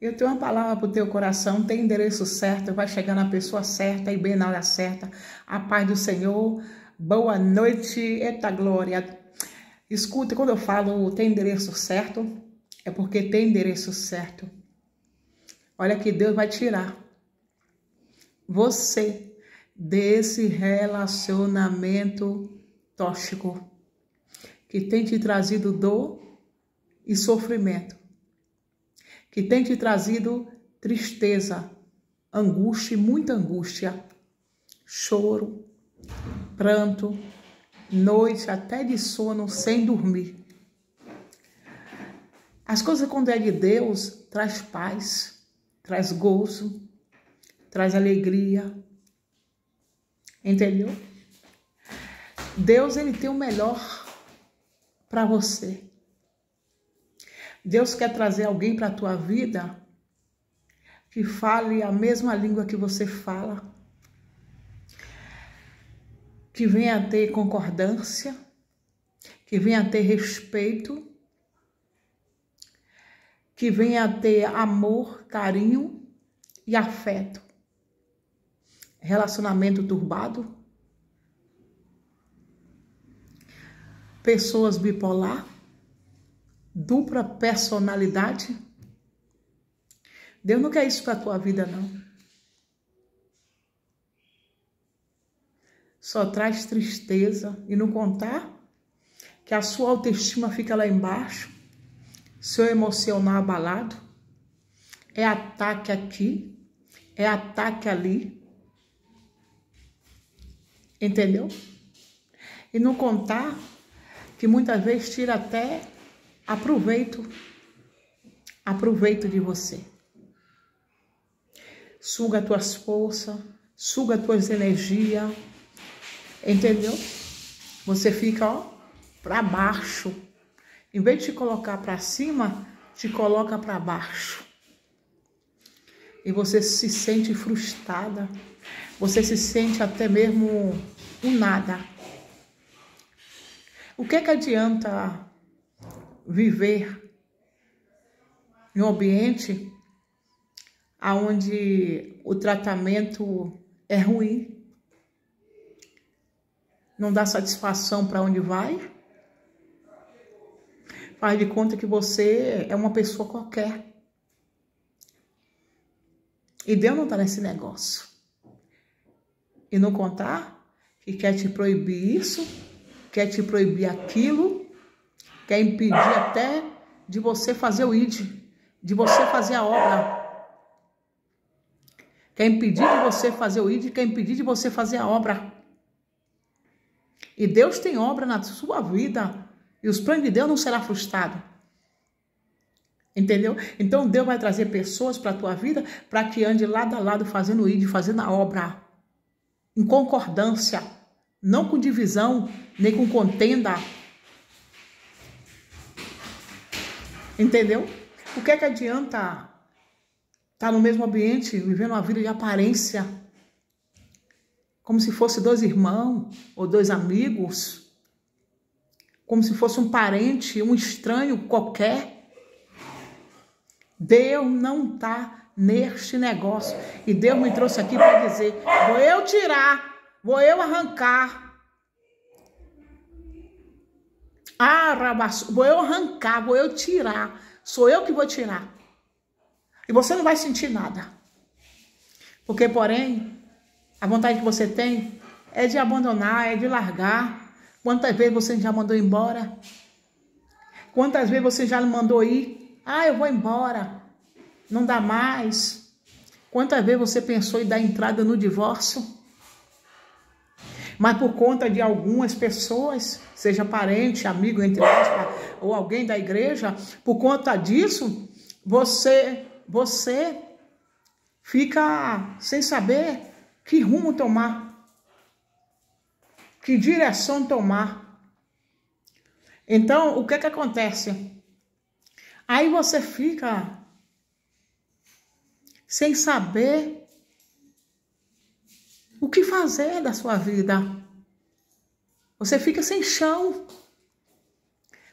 Eu tenho uma palavra para o teu coração, tem endereço certo, vai chegar na pessoa certa e bem na hora certa. A paz do Senhor, boa noite, eita glória. Escuta, quando eu falo tem endereço certo, é porque tem endereço certo. Olha que Deus vai tirar você desse relacionamento tóxico que tem te trazido dor e sofrimento que tem te trazido tristeza, angústia, muita angústia, choro, pranto, noite até de sono sem dormir. As coisas quando é de Deus traz paz, traz gozo, traz alegria. Entendeu? Deus ele tem o melhor para você. Deus quer trazer alguém para a tua vida que fale a mesma língua que você fala, que venha a ter concordância, que venha a ter respeito, que venha a ter amor, carinho e afeto. Relacionamento turbado. Pessoas bipolar dupla personalidade? Deus não quer isso para a tua vida, não. Só traz tristeza e não contar que a sua autoestima fica lá embaixo, seu emocional abalado. É ataque aqui, é ataque ali. Entendeu? E não contar que muitas vezes tira até Aproveito, aproveito de você. Suga tuas forças, suga tuas energias, entendeu? Você fica, ó, para baixo. Em vez de te colocar para cima, te coloca para baixo. E você se sente frustrada. Você se sente até mesmo um nada. O que é que adianta viver em um ambiente onde o tratamento é ruim, não dá satisfação para onde vai, faz de conta que você é uma pessoa qualquer. E Deus não está nesse negócio. E não contar que quer te proibir isso, quer te proibir aquilo, quer é impedir até de você fazer o ID, de você fazer a obra. Quer é impedir de você fazer o ID, quer é impedir de você fazer a obra. E Deus tem obra na sua vida. E os planos de Deus não será frustrado. Entendeu? Então Deus vai trazer pessoas para a tua vida para que ande lado a lado fazendo o ID, fazendo a obra. Em concordância, não com divisão, nem com contenda, Entendeu? O que é que adianta estar tá no mesmo ambiente, vivendo uma vida de aparência? Como se fosse dois irmãos ou dois amigos? Como se fosse um parente, um estranho qualquer? Deus não está neste negócio. E Deus me trouxe aqui para dizer: vou eu tirar, vou eu arrancar, Ah, vou eu arrancar, vou eu tirar. Sou eu que vou tirar. E você não vai sentir nada. Porque, porém, a vontade que você tem é de abandonar, é de largar. Quantas vezes você já mandou embora? Quantas vezes você já mandou ir? Ah, eu vou embora. Não dá mais. Quantas vezes você pensou em dar entrada no divórcio? mas por conta de algumas pessoas, seja parente, amigo, entre aspas, ou alguém da igreja, por conta disso, você, você fica sem saber que rumo tomar, que direção tomar. Então, o que é que acontece? Aí você fica sem saber o que fazer da sua vida. Você fica sem chão.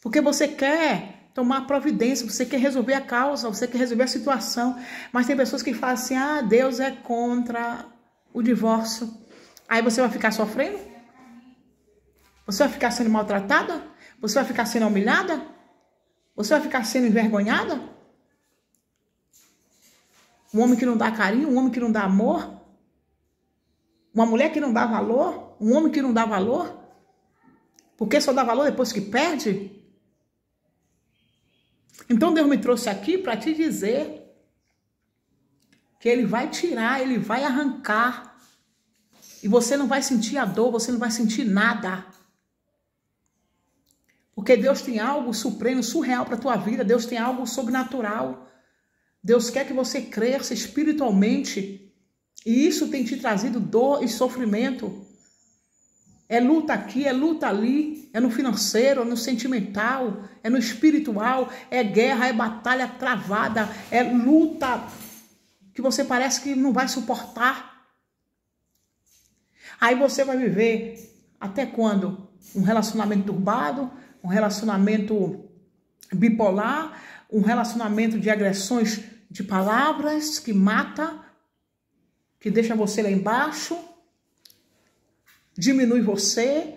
Porque você quer tomar providência, você quer resolver a causa, você quer resolver a situação. Mas tem pessoas que falam assim: ah, Deus é contra o divórcio. Aí você vai ficar sofrendo? Você vai ficar sendo maltratada? Você vai ficar sendo humilhada? Você vai ficar sendo envergonhada? Um homem que não dá carinho, um homem que não dá amor, uma mulher que não dá valor? Um homem que não dá valor? Porque só dá valor depois que perde? Então Deus me trouxe aqui para te dizer que Ele vai tirar, Ele vai arrancar. E você não vai sentir a dor, você não vai sentir nada. Porque Deus tem algo supremo, surreal para a tua vida, Deus tem algo sobrenatural. Deus quer que você cresça espiritualmente. E isso tem te trazido dor e sofrimento. É luta aqui, é luta ali, é no financeiro, é no sentimental, é no espiritual, é guerra, é batalha travada, é luta que você parece que não vai suportar. Aí você vai viver até quando? Um relacionamento turbado, um relacionamento bipolar, um relacionamento de agressões de palavras que mata, que deixa você lá embaixo, diminui você,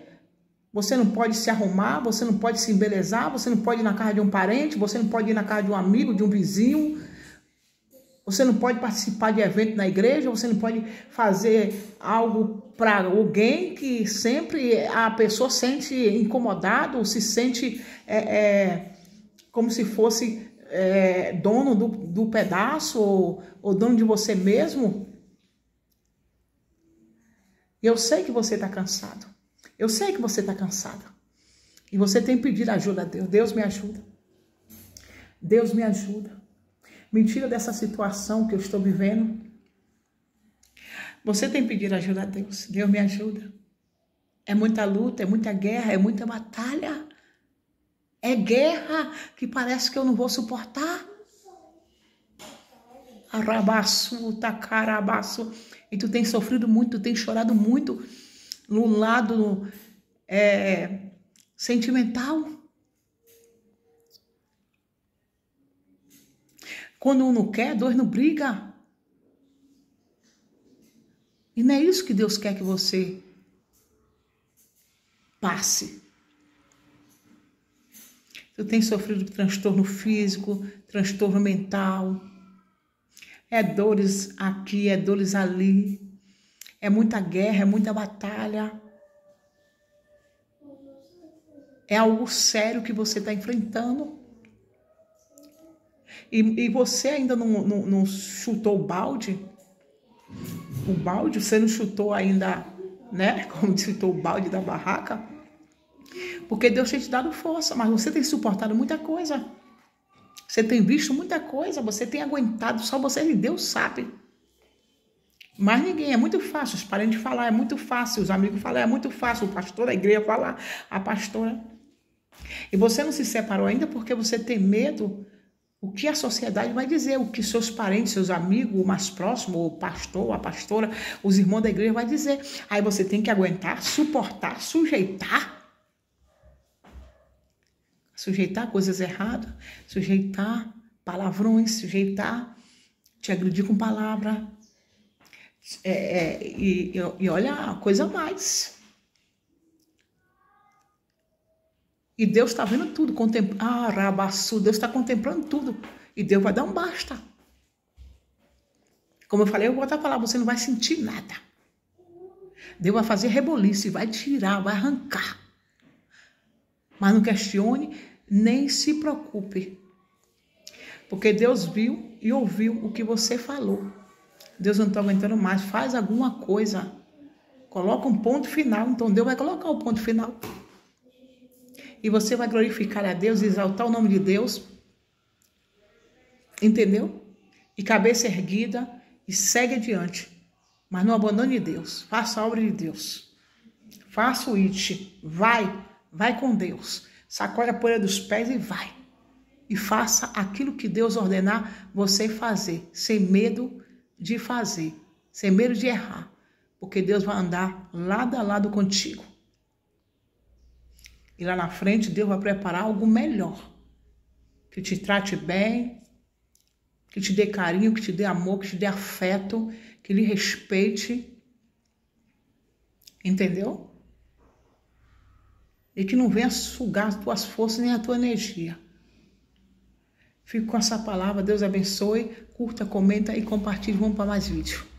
você não pode se arrumar, você não pode se embelezar, você não pode ir na casa de um parente, você não pode ir na casa de um amigo, de um vizinho, você não pode participar de evento na igreja, você não pode fazer algo para alguém que sempre a pessoa sente incomodado, se sente é, é, como se fosse é, dono do, do pedaço ou, ou dono de você mesmo. E eu sei que você está cansado. Eu sei que você está cansada. E você tem pedido ajuda a Deus. Deus me ajuda. Deus me ajuda. Me tira dessa situação que eu estou vivendo. Você tem pedido ajuda a Deus. Deus me ajuda. É muita luta, é muita guerra, é muita batalha. É guerra que parece que eu não vou suportar arabaçu, tacarabaçu, e tu tem sofrido muito, tu tem chorado muito no lado é, sentimental. Quando um não quer, dois não briga. E não é isso que Deus quer que você passe. Tu tem sofrido transtorno físico, transtorno mental, é dores aqui, é dores ali. É muita guerra, é muita batalha. É algo sério que você está enfrentando. E, e, você ainda não, não, não chutou o balde? O balde? Você não chutou ainda, né? Como chutou o balde da barraca? Porque Deus tem te dado força, mas você tem suportado muita coisa. Você tem visto muita coisa, você tem aguentado, só você e Deus sabe. Mas ninguém, é muito fácil. Os parentes falar, é muito fácil. Os amigos falar, é muito fácil. O pastor da igreja falar, a pastora. E você não se separou ainda porque você tem medo o que a sociedade vai dizer, o que seus parentes, seus amigos, o mais próximo, o pastor, a pastora, os irmãos da igreja vai dizer. Aí você tem que aguentar, suportar, sujeitar sujeitar coisas erradas, sujeitar palavrões, sujeitar, te agredir com palavra. É, é, e, e olha a coisa mais. E Deus está vendo tudo, contemplando. Ah, Rabassu, Deus está contemplando tudo. E Deus vai dar um basta. Como eu falei, eu vou até falar, você não vai sentir nada. Deus vai fazer reboliço e vai tirar, vai arrancar. Mas não questione nem se preocupe, porque Deus viu e ouviu o que você falou. Deus não está aguentando mais, faz alguma coisa. Coloca um ponto final, então Deus vai colocar o um ponto final. E você vai glorificar a Deus, exaltar o nome de Deus. Entendeu? E cabeça erguida e segue adiante. Mas não abandone Deus. Faça a obra de Deus. Faça o it. Vai, vai com Deus. Sacode a poeira dos pés e vai. E faça aquilo que Deus ordenar você fazer, sem medo de fazer, sem medo de errar, porque Deus vai andar lado a lado contigo. E lá na frente, Deus vai preparar algo melhor, que te trate bem, que te dê carinho, que te dê amor, que te dê afeto, que lhe respeite. Entendeu? e que não venha sugar as tuas forças nem a tua energia. Fico com essa palavra, Deus abençoe, curta, comenta e compartilhe, vamos para mais vídeos.